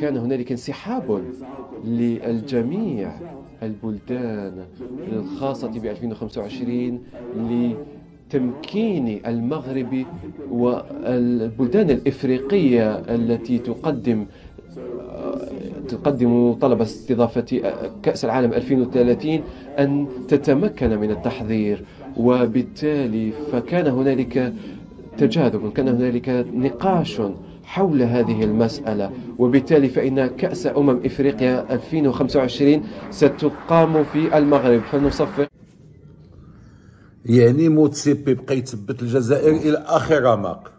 كان هنالك انسحاب للجميع البلدان الخاصة ب 2025 لتمكين المغرب والبلدان الإفريقية التي تقدم تقدم طلب استضافة كأس العالم 2030 أن تتمكن من التحضير وبالتالي فكان هنالك تجاذب كان هنالك نقاش حول هذه المسألة وبالتالي فإن كأس أمم إفريقيا 2025 ستقام في المغرب فنصفق يعني موتسيبي بقى يثبت الجزائر الى اخر رمق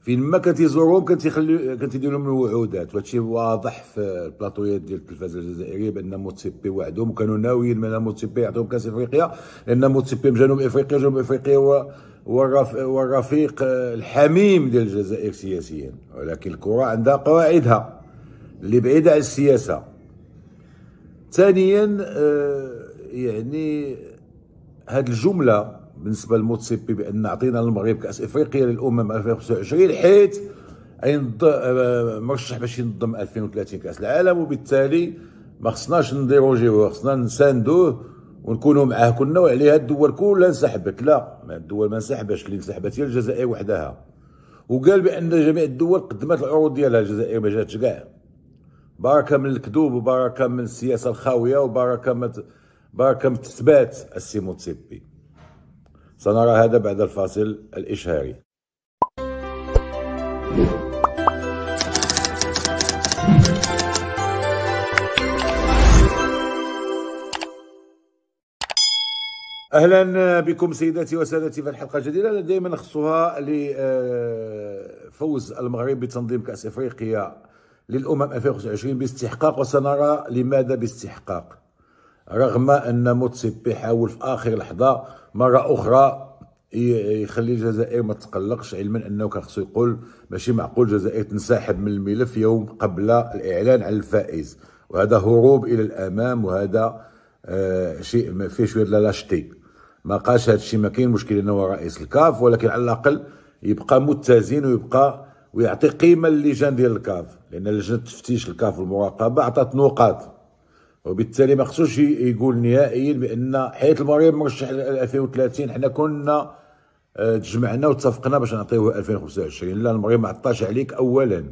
فين ما كتيزورهم كتيخليو كتيدير لهم الوعودات وهادشي واضح في البلاطويات ديال التلفازه الجزائريه بان موتسيبي وعدهم كانوا ناويين من موتسيبي يعطيهم كاس افريقيا لان موتسيبي جنوب افريقيا جنوب افريقيا هو والرفيق الحميم ديال الجزائر سياسيا ولكن الكرة عندها قواعدها اللي بعيدة عن السياسة ثانيا آه، يعني هذه الجملة بالنسبة للموتسيبي بأن عطينا المغرب كأس إفريقيا للأمم 2025 حيث آه، مرشح باش ينظم 2030 كأس العالم وبالتالي ما خصناش نديروجيوه خصنا نساندوه ونكونوا كنا وعليها الدول كلها انسحبت لا الدول ما انسحبتش اللي انسحبت هي الجزائر وحدها وقال بان جميع الدول قدمت العروض ديالها الجزائر ما جاتش كاع بركه من الكذوب وبركه من السياسه الخاويه وبركه من بركه من التثبات السي موتسيبي سنرى هذا بعد الفاصل الاشهاري اهلا بكم سيداتي وسادتي في الحلقه الجديده دائما نخصها لفوز المغرب بتنظيم كاس افريقيا للامم 2025 باستحقاق وسنرى لماذا باستحقاق رغم ان موتسيبي حاول في اخر لحظه مره اخرى يخلي الجزائر ما تقلقش علما انه كان خصو يقول ماشي معقول الجزائر تنسحب من الملف يوم قبل الاعلان عن الفائز وهذا هروب الى الامام وهذا آه شيء فيه شويه لاشتي ما قاش هذا الشيء ما كاين مشكل انه هو رئيس الكاف ولكن على الاقل يبقى متزن ويبقى ويعطي قيمه للجان ديال الكاف لان لجنه تفتيش الكاف والمراقبه عطات نقاط وبالتالي ما خصوش يقول نهائيا بان حيت المغرب مرشح 2030 حنا كنا آه، تجمعنا وتفقنا باش نعطيوه 2025 لا المغرب ما عطاش عليك اولا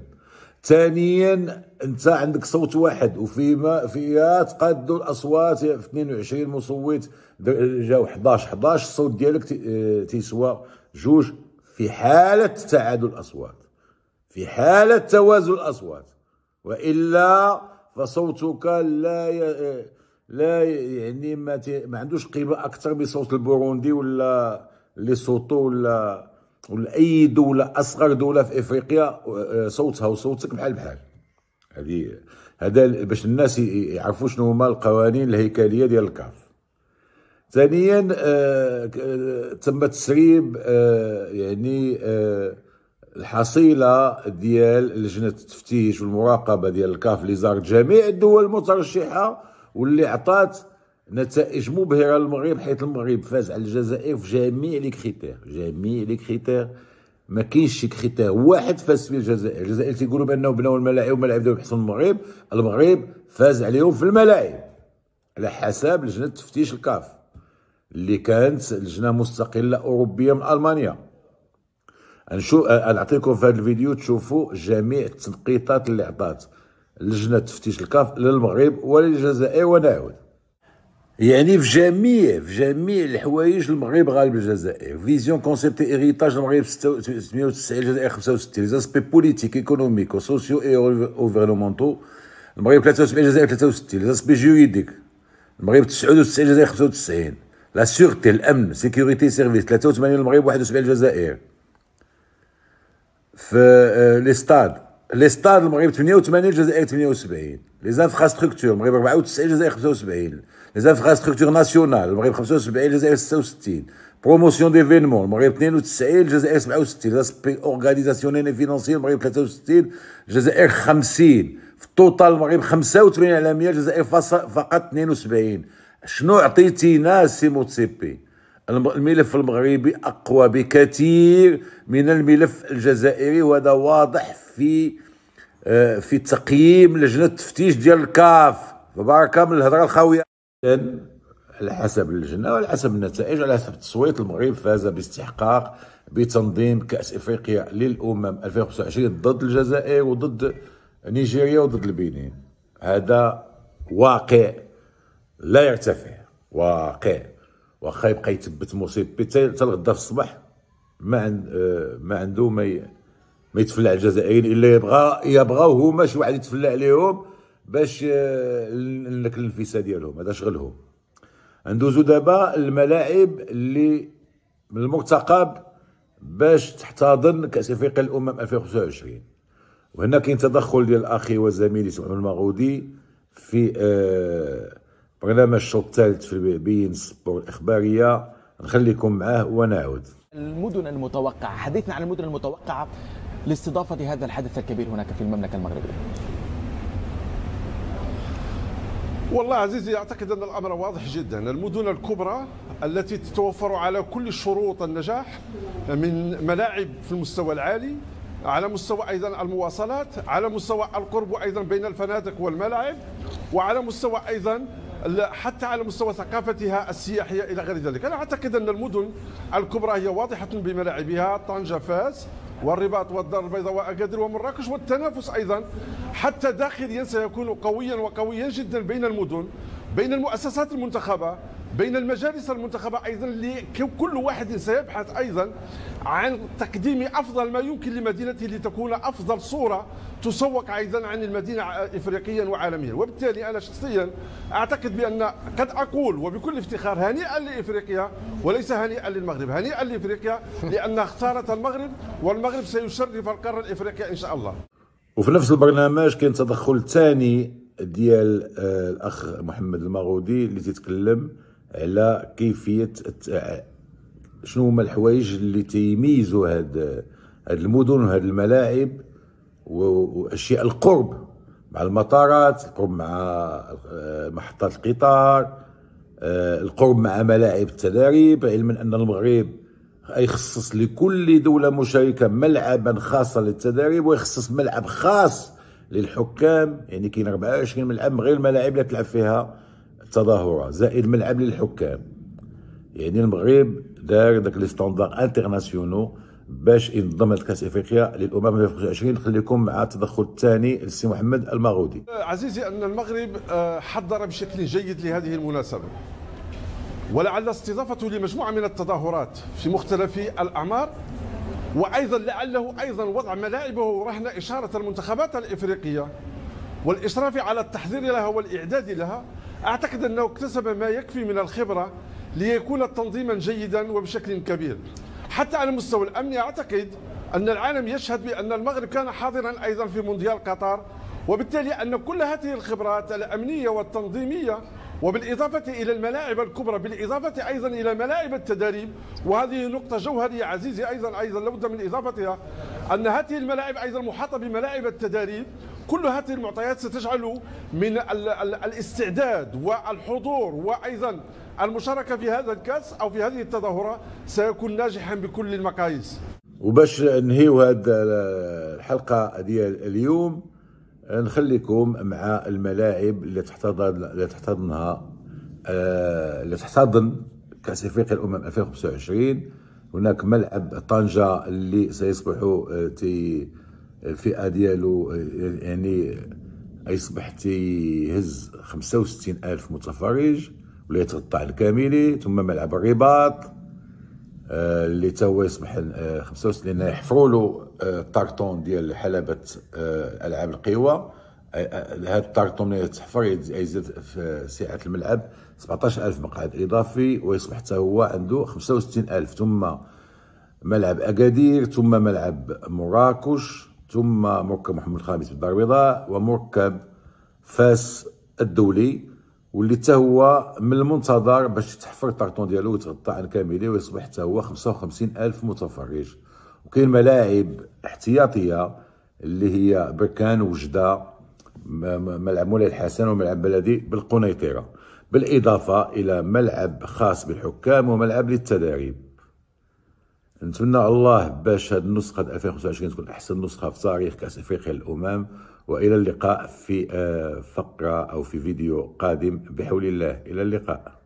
ثانيا انت عندك صوت واحد وفيما فيها تقادوا الاصوات في 22 مصوت جاو 11 11 الصوت ديالك تيسوى جوج في حاله تعادل الاصوات في حاله توازن الاصوات والا فصوتك لا ي... لا يعني ما, ت... ما عندوش قيمه اكثر من صوت البوروندي ولا ليسوتو ولا ولاي دوله اصغر دوله في افريقيا آه، صوتها وصوتك بحال بحال هذه هذا باش الناس يعرفوا شنو هما القوانين الهيكليه ديال الكاف ثانيا آه، آه، تم تسريب يعني الحصيله ديال لجنه التفتيش والمراقبه ديال الكاف اللي زارت جميع الدول المترشحه واللي عطات نتائج مبهرة للمغرب حيث المغرب فاز على الجزائر في جميع لي كريتير جميع لي كريتير ما كاينش شي كريتير واحد فاز فيه الجزائر الجزائر تيقولوا بانه بناو الملاعب والملاعب ديالهم حسن المغرب المغرب فاز عليهم في الملاعب على حساب لجنة تفتيش الكاف اللي كانت لجنة مستقلة أوروبية من ألمانيا نشوف نعطيكم في هذا الفيديو تشوفوا جميع التنقيطات اللي عطات لجنة تفتيش الكاف للمغرب وللجزائر ونعود يعني في جميع في جميع الحوايج المغرب غالب الجزائر فيزيون كونسيبت هيريتاج المغرب 690 الجزائر 65 لي زاسبي بوليتيك ايكونوميك وسوسيو اي اوفيرمونتو المغرب 73 الجزائر 63 لي زاسبي جوريديك المغرب 99 الجزائر 95 لا سيغتي الامن سيكوريتي سيرفيس 83 المغرب 71 الجزائر في لي ستاد لي ستاد المغرب 88 الجزائر 78 لي زانفراستركتور المغرب 94 الجزائر 75 لي زانفراستركتور ناسيونال المغرب 75 الجزائر 66 بروموسيون ديفينمون المغرب 92 الجزائر 67 لاسبي اورغانيزاسيون اني فينانسيير المغرب 63 الجزائر 50 في التوتال المغرب 85 على 100 الجزائر فقط 72 شنو عطيتينا سي موتسيبي الملف المغربي اقوى بكثير من الملف الجزائري وهذا واضح في آه، في تقييم لجنه التفتيش ديال الكاف فبركه من الهضره الخاويه على حسب اللجنه وعلى حسب النتائج وعلى حسب التصويت المغرب فاز باستحقاق بتنظيم كاس افريقيا للامم 2025 ضد الجزائر وضد نيجيريا وضد البنين هذا واقع لا يرتفع واقع واخا يبقى يثبت مصيب حتى الغدا في الصباح ما عند آه، ما عنده ما ما يتفلع الجزائريين الا يبغى يبغاو هما شي واحد يتفلع عليهم باش آه، لك الانفسه ديالهم هذا شغلهم ندوزو دابا الملاعب اللي من المرتقب باش تحتضن كاس افريقيا الامم 2025 وهنا كاين تدخل ديال اخي وزميلي سمعون المغودي في آه، برنامج الشوط الثالث في بين السبور الاخباريه نخليكم معاه ونعود المدن المتوقعه حديثنا عن المدن المتوقعه لاستضافة هذا الحدث الكبير هناك في المملكة المغربية والله عزيزي أعتقد أن الأمر واضح جدا المدن الكبرى التي تتوفر على كل شروط النجاح من ملاعب في المستوى العالي على مستوى ايضا المواصلات على مستوى القرب ايضا بين الفنادق والملاعب وعلى مستوى ايضا حتى على مستوى ثقافتها السياحيه الى غير ذلك انا اعتقد ان المدن الكبرى هي واضحه بملاعبها طنجه فاس والرباط والدار البيضاء وأكادير ومراكش والتنافس أيضا حتى داخليا سيكون قويا وقويا جدا بين المدن بين المؤسسات المنتخبة بين المجالس المنتخبة أيضا لكل واحد سيبحث أيضا عن تقديم أفضل ما يمكن لمدينته لتكون أفضل صورة تسوق أيضا عن المدينة إفريقيا وعالميا وبالتالي أنا شخصيا أعتقد بأن قد أقول وبكل افتخار هنيئا لإفريقيا وليس هنيئا للمغرب هنيئا لإفريقيا لأنها اختارت المغرب والمغرب سيشرف القارة الإفريقية إن شاء الله وفي نفس البرنامج كان تدخل ثاني ديال آه، الاخ محمد المغودي اللي تيتكلم على كيفيه شنو هما الحوايج اللي تيميزوا هاد هاد المدن وهاد الملاعب واشياء القرب مع المطارات القرب مع محطات القطار آه، القرب مع ملاعب التدريب علما ان المغرب يخصص لكل دوله مشاركه ملعبا خاصا للتدريب ويخصص ملعب خاص للحكام يعني كاين 24 ملعب غير الملاعب اللي تلعب فيها التظاهره زائد ملعب للحكام يعني المغرب دار داك لي ستاندار انترناسيونو باش ينظم لكاس افريقيا للامم 2020 خليكم مع التدخل الثاني للسي محمد المغودي عزيزي ان المغرب آه، حضر بشكل جيد لهذه المناسبه ولعل استضافته لمجموعه من التظاهرات في مختلف الاعمار وايضا لعله ايضا وضع ملاعبه رهن اشاره المنتخبات الافريقيه والاشراف على التحضير لها والاعداد لها أعتقد أنه اكتسب ما يكفي من الخبرة ليكون تنظيما جيدا وبشكل كبير حتى على المستوى الأمني أعتقد أن العالم يشهد بأن المغرب كان حاضرا أيضا في مونديال قطر وبالتالي أن كل هذه الخبرات الأمنية والتنظيمية وبالإضافة إلى الملاعب الكبرى بالإضافة أيضا إلى ملاعب التدريب وهذه نقطة جوهرية عزيزي أيضا أيضا لابد من إضافتها أن هذه الملاعب أيضا محاطة بملاعب التدريب كل هذه المعطيات ستجعل من الاستعداد والحضور وايضا المشاركه في هذا الكاس او في هذه التظاهره سيكون ناجحا بكل المقاييس وباش نهيو هذه الحلقه ديال اليوم نخليكم مع الملاعب اللي تحتضن اللي تحتضنها آه، اللي تحتضن كاس افريقيا الامم 2025 هناك ملعب طنجه اللي سيصبح تي آه، الفئه ديالو يعني يصبح تيهز 65 الف متفرج ولا يتغطى على الكاملي ثم ملعب الرباط آه، اللي تا هو يصبح 65 آه، لان يعني يحفروا له آه، الطارطون ديال حلبه العاب القوى هذا الطارطون اللي تحفر يزيد في سعه الملعب 17000 مقعد اضافي ويصبح حتى هو عنده 65000 ثم ملعب اكادير ثم ملعب مراكش ثم مركب محمد الخامس بالدار البيضاء ومركب فاس الدولي واللي حتى هو من المنتظر باش تحفر الطرطون ديالو ويتغطى عن كامله ويصبح حتى هو 55 ألف متفرج وكاين ملاعب احتياطيه اللي هي بركان وجده ملعب مولاي الحسن وملعب بلدي بالقنيطره بالاضافه الى ملعب خاص بالحكام وملعب للتدريب نتمنى الله باش هذه النسخه 2025 تكون احسن نسخه في تاريخ كاس افريقيا للامم والى اللقاء في آه، فقره او في فيديو قادم بحول الله الى اللقاء